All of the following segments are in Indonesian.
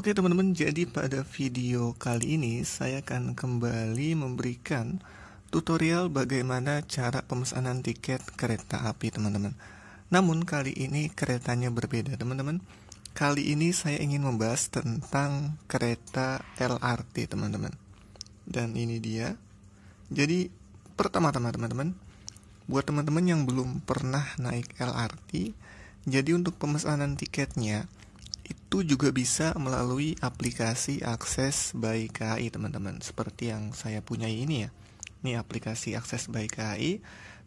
Oke teman-teman, jadi pada video kali ini saya akan kembali memberikan tutorial bagaimana cara pemesanan tiket kereta api teman-teman. Namun kali ini keretanya berbeda teman-teman. Kali ini saya ingin membahas tentang kereta LRT teman-teman. Dan ini dia. Jadi pertama-tama teman-teman, buat teman-teman yang belum pernah naik LRT, jadi untuk pemesanan tiketnya itu juga bisa melalui aplikasi akses by KAI teman-teman seperti yang saya punya ini ya ini aplikasi akses by KAI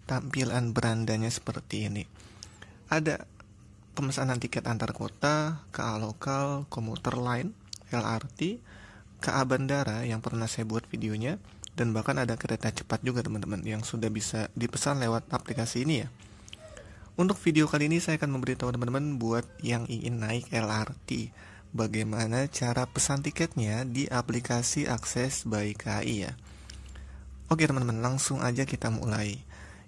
tampilan berandanya seperti ini ada pemesanan tiket antar kota KA lokal komuter lain LRT KA bandara yang pernah saya buat videonya dan bahkan ada kereta cepat juga teman-teman yang sudah bisa dipesan lewat aplikasi ini ya untuk video kali ini saya akan memberitahu teman-teman buat yang ingin naik LRT bagaimana cara pesan tiketnya di aplikasi akses by KAI ya. Oke teman-teman, langsung aja kita mulai.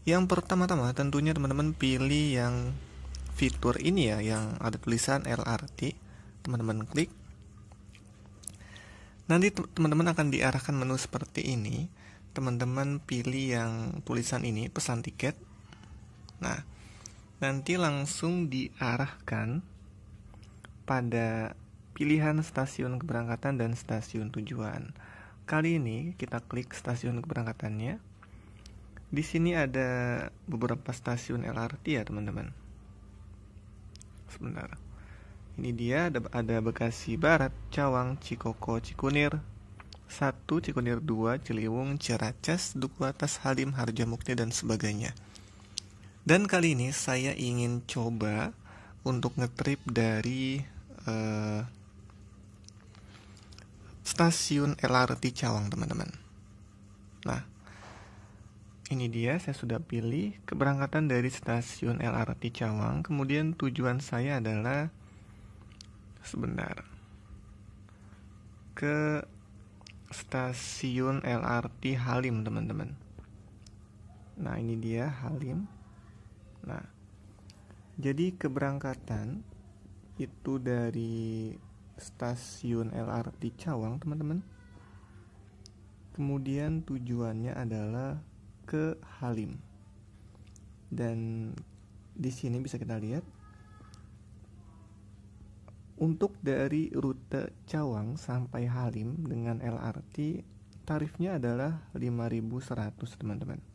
Yang pertama-tama tentunya teman-teman pilih yang fitur ini ya yang ada tulisan LRT. Teman-teman klik. Nanti teman-teman akan diarahkan menu seperti ini. Teman-teman pilih yang tulisan ini pesan tiket. Nah, nanti langsung diarahkan pada pilihan stasiun keberangkatan dan stasiun tujuan. Kali ini kita klik stasiun keberangkatannya. Di sini ada beberapa stasiun LRT ya teman-teman. Sebentar. Ini dia ada, ada Bekasi Barat, Cawang, Cikoko, Cikunir, 1, Cikunir 2, Ciliwung, Ciracas, Duku Atas, Halim, Harjamukti, dan sebagainya. Dan kali ini saya ingin coba untuk ngetrip dari uh, stasiun LRT Cawang, teman-teman. Nah, ini dia saya sudah pilih keberangkatan dari stasiun LRT Cawang. Kemudian tujuan saya adalah sebentar ke stasiun LRT Halim, teman-teman. Nah, ini dia Halim. Nah, jadi keberangkatan itu dari stasiun LRT Cawang, teman-teman. Kemudian tujuannya adalah ke Halim. Dan di sini bisa kita lihat untuk dari rute Cawang sampai Halim dengan LRT tarifnya adalah 5.100 teman-teman.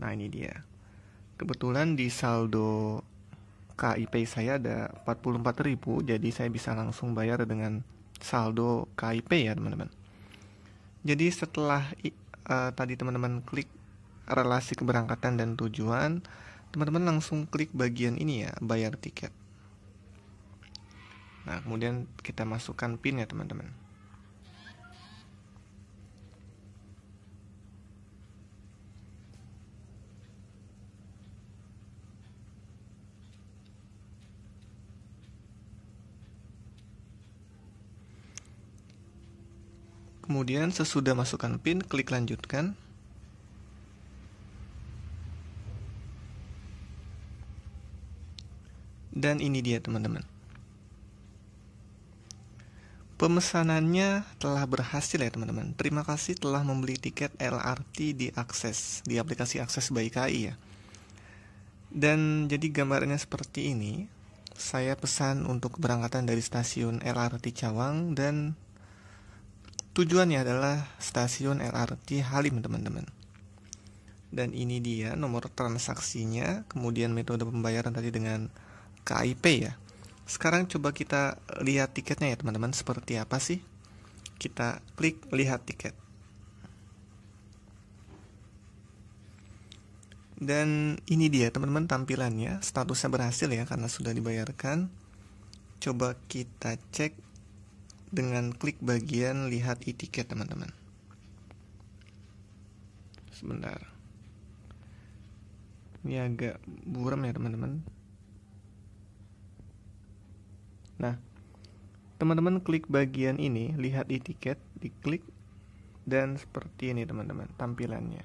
Nah ini dia. Kebetulan di saldo KIP saya ada 44.000 jadi saya bisa langsung bayar dengan saldo KIP ya teman-teman. Jadi setelah uh, tadi teman-teman klik relasi keberangkatan dan tujuan, teman-teman langsung klik bagian ini ya, bayar tiket. Nah, kemudian kita masukkan PIN ya, teman-teman. Kemudian sesudah masukkan pin, klik lanjutkan. Dan ini dia teman-teman. Pemesanannya telah berhasil ya teman-teman. Terima kasih telah membeli tiket LRT di Akses, di aplikasi Akses by KI ya. Dan jadi gambarnya seperti ini. Saya pesan untuk berangkatan dari stasiun LRT Cawang dan Tujuannya adalah stasiun LRT Halim, teman-teman. Dan ini dia nomor transaksinya, kemudian metode pembayaran tadi dengan KIP ya. Sekarang coba kita lihat tiketnya ya, teman-teman, seperti apa sih? Kita klik lihat tiket. Dan ini dia teman-teman tampilannya, statusnya berhasil ya karena sudah dibayarkan. Coba kita cek dengan klik bagian lihat etiket teman-teman. Sebentar. Ini agak buram ya teman-teman. Nah, teman-teman klik bagian ini, lihat di tiket, diklik, dan seperti ini teman-teman tampilannya.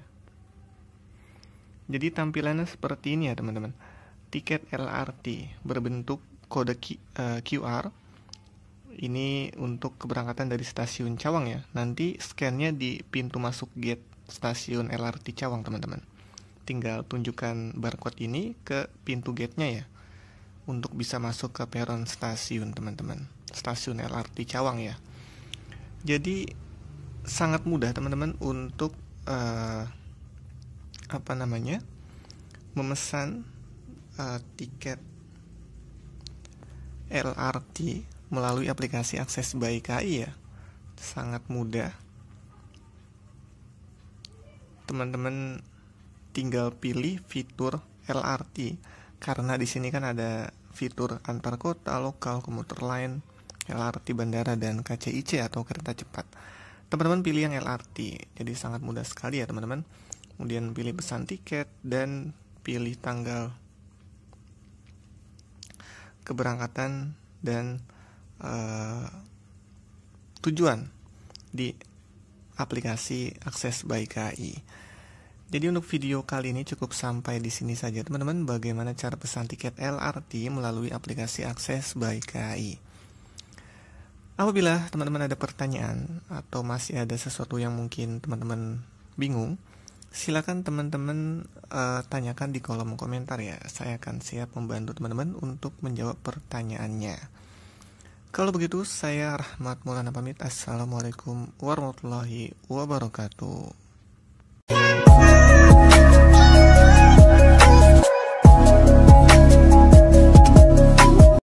Jadi tampilannya seperti ini ya teman-teman. Tiket LRT berbentuk kode QR eh, ini untuk keberangkatan dari stasiun Cawang ya. Nanti scannya di pintu masuk gate stasiun LRT Cawang teman-teman. Tinggal tunjukkan barcode ini ke pintu gate-nya ya. Untuk bisa masuk ke peron stasiun teman-teman. Stasiun LRT Cawang ya. Jadi sangat mudah teman-teman untuk uh, apa namanya memesan uh, tiket LRT melalui aplikasi akses by KI ya sangat mudah teman-teman tinggal pilih fitur LRT karena di sini kan ada fitur antar kota, lokal, komuter lain, LRT bandara dan KCIC atau kereta cepat. Teman-teman pilih yang LRT. Jadi sangat mudah sekali ya, teman-teman. Kemudian pilih pesan tiket dan pilih tanggal keberangkatan dan Eh, tujuan di aplikasi akses by KI. Jadi untuk video kali ini cukup sampai di sini saja teman-teman bagaimana cara pesan tiket LRT melalui aplikasi akses by KI. Apabila teman-teman ada pertanyaan atau masih ada sesuatu yang mungkin teman-teman bingung, silakan teman-teman uh, tanyakan di kolom komentar ya. Saya akan siap membantu teman-teman untuk menjawab pertanyaannya. Kalau begitu, saya Rahmat Maulana pamit. Assalamualaikum warahmatullahi wabarakatuh.